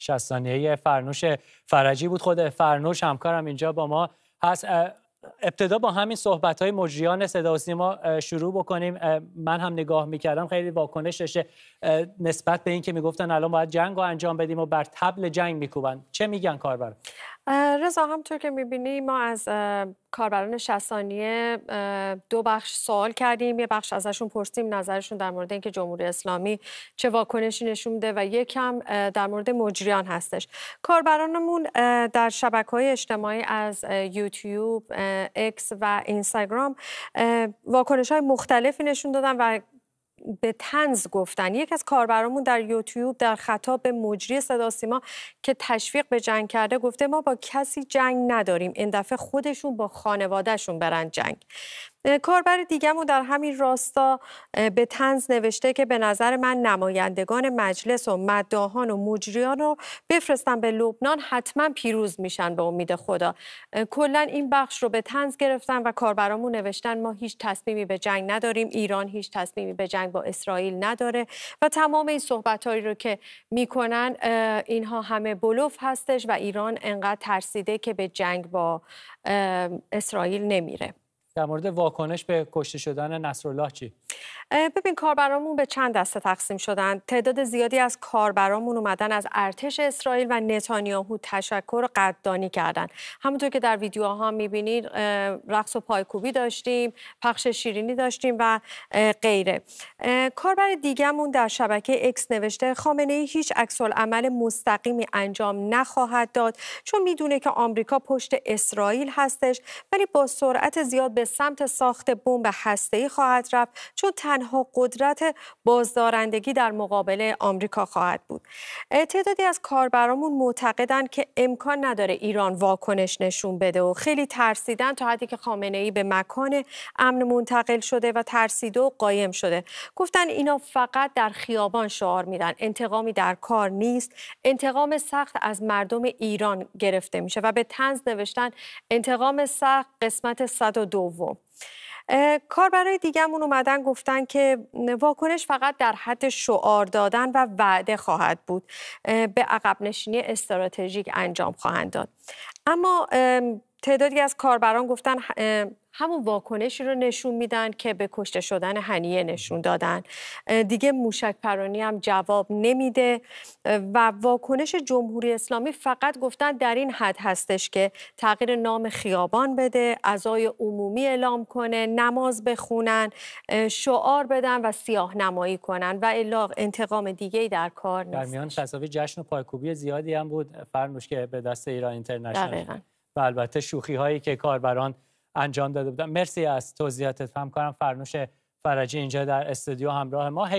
60 ثانیه فرنوش فرجی بود خود فرنوش همکارم اینجا با ما هست ابتدا با همین صحبت های مجریان صدا و شروع بکنیم من هم نگاه میکردم خیلی واکنشش نسبت به اینکه میگفتن الان باید جنگ رو انجام بدیم و بر تبل جنگ میکوبن چه میگن کاربر رضا همطور که میبینی ما از کاربران 60 دو بخش سوال کردیم یه بخش ازشون پرسیم نظرشون در مورد اینکه جمهوری اسلامی چه واکنشی نشون میده و یکم در مورد مجریان هستش کاربرانمون در شبکه های اجتماعی از یوتیوب اکس و اینستاگرام واکنش های مختلفی نشون دادن و به تنز گفتن یک از کاربرامون در یوتیوب در خطاب به مجری صدا سیما که تشویق به جنگ کرده گفته ما با کسی جنگ نداریم این دفعه خودشون با خانوادهشون برن جنگ کاربر دیگرمون در همین راستا به تنز نوشته که به نظر من نمایندگان مجلس و مداهان و مجریان رو بفرستن به لبنان حتما پیروز میشن به امید خدا کلا این بخش رو به تنز گرفتن و کاربرامون نوشتن ما هیچ تصمیمی به جنگ نداریم ایران هیچ تصمیمی به جنگ با اسرائیل نداره و تمام این صحبتهایی رو که میکنن اینها همه بلوف هستش و ایران انقدر ترسیده که به جنگ با اسرائیل نمیره در مورد واکنش به کشته شدن نصرالله چی ببین کاربرامون به چند دسته تقسیم شدن تعداد زیادی از کاربرامون اومدن از ارتش اسرائیل و نتانیاهو تشکر و قدردانی کردن همونطور که در ویدیوها میبینید رقص و پایکوبی داشتیم پخش شیرینی داشتیم و غیره کاربر دیگهمون در شبکه اکس نوشته خامنه ای هیچ عکس عمل مستقیمی انجام نخواهد داد چون میدونه که آمریکا پشت اسرائیل هستش ولی با سرعت زیاد به سمت ساخت بمب هسته‌ای خواهد رفت چون تنها قدرت بازدارندگی در مقابل آمریکا خواهد بود تعدادی از کاربرامون معتقدند که امکان نداره ایران واکنش نشون بده و خیلی ترسیدن تا حدی که خامنه ای به مکان امن منتقل شده و ترسیده و قایم شده گفتن اینا فقط در خیابان شعار میدن انتقامی در کار نیست انتقام سخت از مردم ایران گرفته میشه و به تنز نوشتن انتقام سخت قسمت 102 کار برای دیگهمون اومدن گفتن که واکنش فقط در حد شعار دادن و وعده خواهد بود به عقب نشینی استراتژیک انجام خواهند داد اما تعدادی از کاربران گفتن همون واکنشی رو نشون میدن که به کشته شدن هنیه نشون دادن دیگه موشک پرانی هم جواب نمیده و واکنش جمهوری اسلامی فقط گفتن در این حد هستش که تغییر نام خیابان بده ازای عمومی اعلام کنه نماز بخونن شعار بدن و سیاه نمایی کنن و الا انتقام دیگه در کار نیست در میان تصاوی جشن و پایکوبی زیادی هم بود فرموش که به دست ایران اینترنشنال و البته شوخی هایی که کاربران انجام داده بودن مرسی از توضیحاتت فهم فرنوش فرجی اینجا در استودیو همراه ما